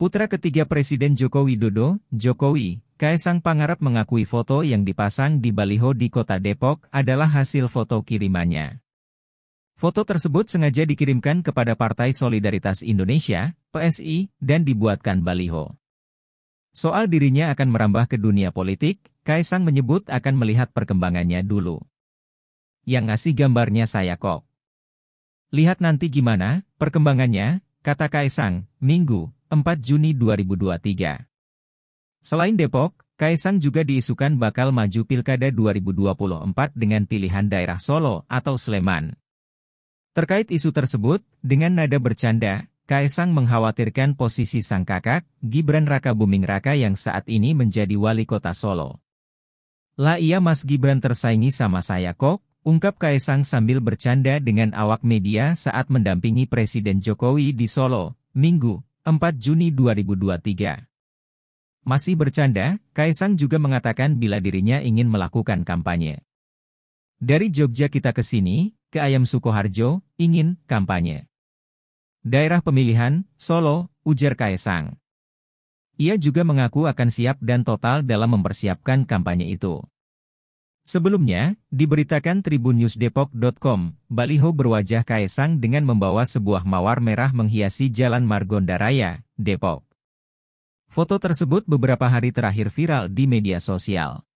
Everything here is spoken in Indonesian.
Putra ketiga Presiden Joko Widodo, Jokowi, Kaisang Pangarap mengakui foto yang dipasang di Baliho di kota Depok adalah hasil foto kirimannya. Foto tersebut sengaja dikirimkan kepada Partai Solidaritas Indonesia, PSI, dan dibuatkan Baliho. Soal dirinya akan merambah ke dunia politik, Kaisang menyebut akan melihat perkembangannya dulu. Yang ngasih gambarnya saya kok. Lihat nanti gimana, perkembangannya, kata Kaisang, minggu, 4 Juni 2023. Selain Depok, Kaisang juga diisukan bakal maju Pilkada 2024 dengan pilihan daerah Solo atau Sleman. Terkait isu tersebut, dengan nada bercanda, Kaisang mengkhawatirkan posisi sang kakak, Gibran Raka Buming Raka yang saat ini menjadi wali kota Solo. Lah iya Mas Gibran tersaingi sama saya kok, ungkap Kaisang sambil bercanda dengan awak media saat mendampingi Presiden Jokowi di Solo, Minggu, 4 Juni 2023. Masih bercanda, Kaisang juga mengatakan bila dirinya ingin melakukan kampanye. Dari Jogja kita ke sini, ke Ayam Sukoharjo, ingin kampanye. Daerah pemilihan, Solo, ujar Kaisang. Ia juga mengaku akan siap dan total dalam mempersiapkan kampanye itu. Sebelumnya, diberitakan tribunnewsdepok.com, Baliho berwajah Kaisang dengan membawa sebuah mawar merah menghiasi Jalan Margonda Raya, Depok. Foto tersebut beberapa hari terakhir viral di media sosial.